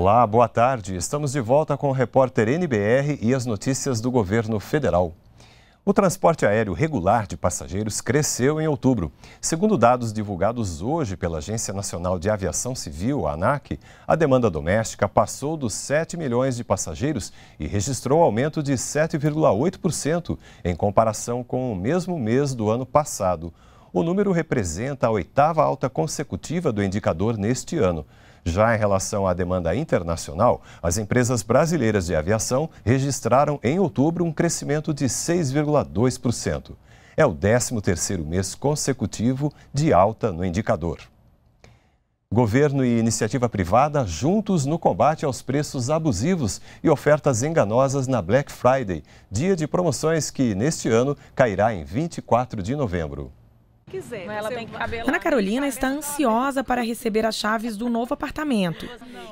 Olá, boa tarde. Estamos de volta com o repórter NBR e as notícias do governo federal. O transporte aéreo regular de passageiros cresceu em outubro. Segundo dados divulgados hoje pela Agência Nacional de Aviação Civil, a ANAC, a demanda doméstica passou dos 7 milhões de passageiros e registrou aumento de 7,8% em comparação com o mesmo mês do ano passado. O número representa a oitava alta consecutiva do indicador neste ano. Já em relação à demanda internacional, as empresas brasileiras de aviação registraram em outubro um crescimento de 6,2%. É o 13º mês consecutivo de alta no indicador. Governo e iniciativa privada juntos no combate aos preços abusivos e ofertas enganosas na Black Friday, dia de promoções que, neste ano, cairá em 24 de novembro quiser. Ana Carolina está ansiosa para receber as chaves do novo apartamento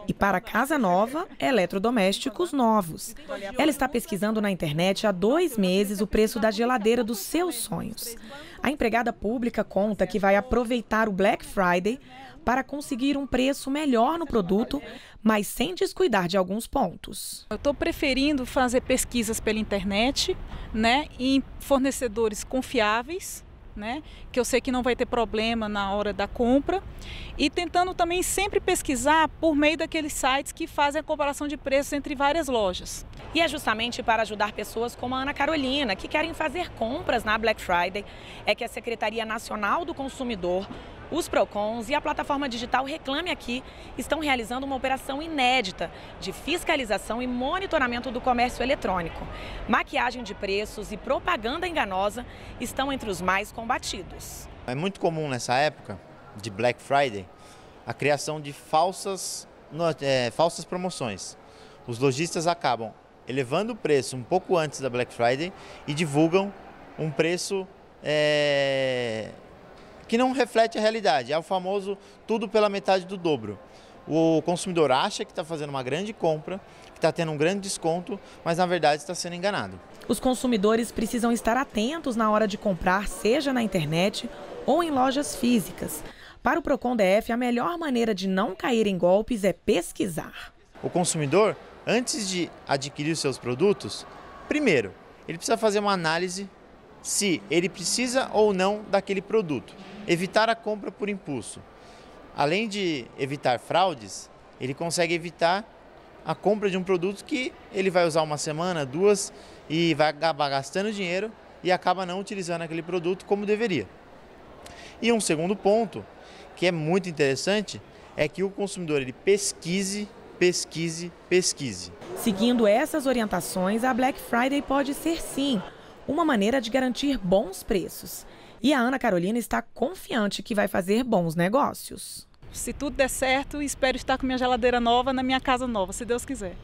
e para casa nova, eletrodomésticos novos. Ela está pesquisando na internet há dois meses o preço da geladeira dos seus sonhos. A empregada pública conta que vai aproveitar o Black Friday para conseguir um preço melhor no produto, mas sem descuidar de alguns pontos. Eu estou preferindo fazer pesquisas pela internet, né, em fornecedores confiáveis né? Que eu sei que não vai ter problema na hora da compra. E tentando também sempre pesquisar por meio daqueles sites que fazem a comparação de preços entre várias lojas. E é justamente para ajudar pessoas como a Ana Carolina, que querem fazer compras na Black Friday, é que a Secretaria Nacional do Consumidor os PROCONs e a plataforma digital Reclame Aqui estão realizando uma operação inédita de fiscalização e monitoramento do comércio eletrônico. Maquiagem de preços e propaganda enganosa estão entre os mais combatidos. É muito comum nessa época de Black Friday a criação de falsas, é, falsas promoções. Os lojistas acabam elevando o preço um pouco antes da Black Friday e divulgam um preço é, que não reflete a realidade. É o famoso tudo pela metade do dobro. O consumidor acha que está fazendo uma grande compra, que está tendo um grande desconto, mas na verdade está sendo enganado. Os consumidores precisam estar atentos na hora de comprar, seja na internet ou em lojas físicas. Para o Procon DF, a melhor maneira de não cair em golpes é pesquisar. O consumidor, antes de adquirir os seus produtos, primeiro, ele precisa fazer uma análise se ele precisa ou não daquele produto. Evitar a compra por impulso. Além de evitar fraudes, ele consegue evitar a compra de um produto que ele vai usar uma semana, duas e vai acabar gastando dinheiro e acaba não utilizando aquele produto como deveria. E um segundo ponto, que é muito interessante, é que o consumidor ele pesquise, pesquise, pesquise. Seguindo essas orientações, a Black Friday pode ser sim uma maneira de garantir bons preços. E a Ana Carolina está confiante que vai fazer bons negócios. Se tudo der certo, espero estar com minha geladeira nova na minha casa nova, se Deus quiser.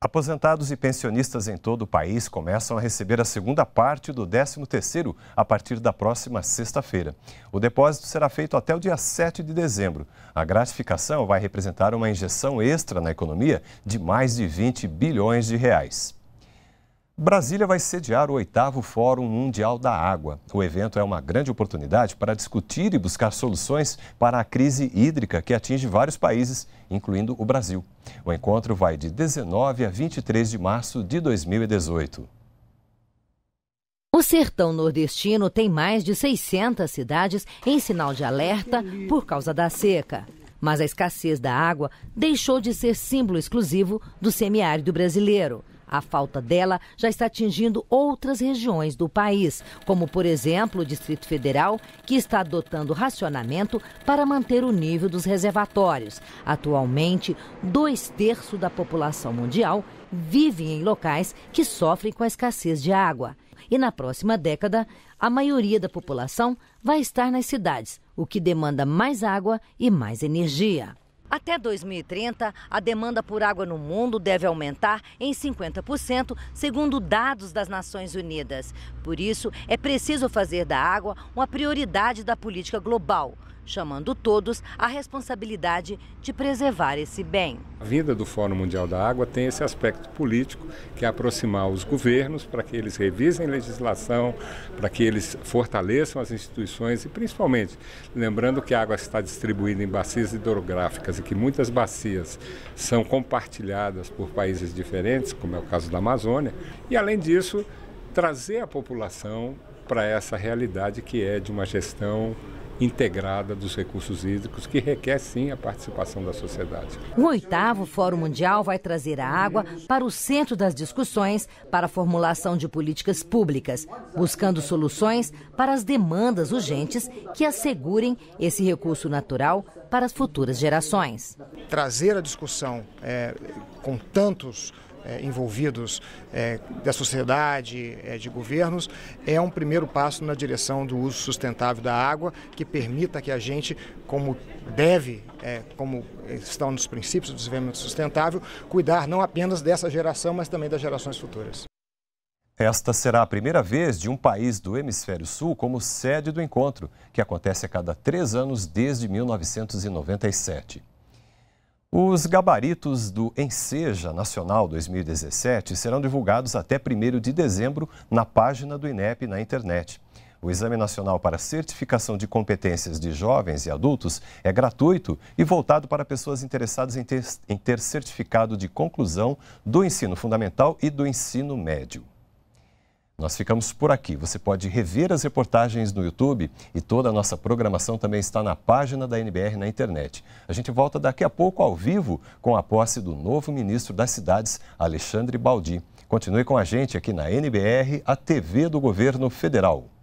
Aposentados e pensionistas em todo o país começam a receber a segunda parte do 13º a partir da próxima sexta-feira. O depósito será feito até o dia 7 de dezembro. A gratificação vai representar uma injeção extra na economia de mais de 20 bilhões de reais. Brasília vai sediar o oitavo Fórum Mundial da Água. O evento é uma grande oportunidade para discutir e buscar soluções para a crise hídrica que atinge vários países, incluindo o Brasil. O encontro vai de 19 a 23 de março de 2018. O sertão nordestino tem mais de 600 cidades em sinal de alerta por causa da seca. Mas a escassez da água deixou de ser símbolo exclusivo do semiárido brasileiro. A falta dela já está atingindo outras regiões do país, como, por exemplo, o Distrito Federal, que está adotando racionamento para manter o nível dos reservatórios. Atualmente, dois terços da população mundial vive em locais que sofrem com a escassez de água. E na próxima década, a maioria da população vai estar nas cidades, o que demanda mais água e mais energia. Até 2030, a demanda por água no mundo deve aumentar em 50%, segundo dados das Nações Unidas. Por isso, é preciso fazer da água uma prioridade da política global chamando todos à responsabilidade de preservar esse bem. A vinda do Fórum Mundial da Água tem esse aspecto político, que é aproximar os governos para que eles revisem legislação, para que eles fortaleçam as instituições e, principalmente, lembrando que a água está distribuída em bacias hidrográficas e que muitas bacias são compartilhadas por países diferentes, como é o caso da Amazônia, e, além disso, trazer a população para essa realidade que é de uma gestão integrada dos recursos hídricos, que requer sim a participação da sociedade. O oitavo Fórum Mundial vai trazer a água para o centro das discussões para a formulação de políticas públicas, buscando soluções para as demandas urgentes que assegurem esse recurso natural para as futuras gerações. Trazer a discussão é, com tantos é, envolvidos é, da sociedade, é, de governos, é um primeiro passo na direção do uso sustentável da água, que permita que a gente, como deve, é, como estão nos princípios do desenvolvimento sustentável, cuidar não apenas dessa geração, mas também das gerações futuras. Esta será a primeira vez de um país do Hemisfério Sul como sede do encontro, que acontece a cada três anos desde 1997. Os gabaritos do Enseja Nacional 2017 serão divulgados até 1 de dezembro na página do INEP na internet. O Exame Nacional para Certificação de Competências de Jovens e Adultos é gratuito e voltado para pessoas interessadas em ter, em ter certificado de conclusão do ensino fundamental e do ensino médio. Nós ficamos por aqui. Você pode rever as reportagens no YouTube e toda a nossa programação também está na página da NBR na internet. A gente volta daqui a pouco ao vivo com a posse do novo ministro das Cidades, Alexandre Baldi. Continue com a gente aqui na NBR, a TV do Governo Federal.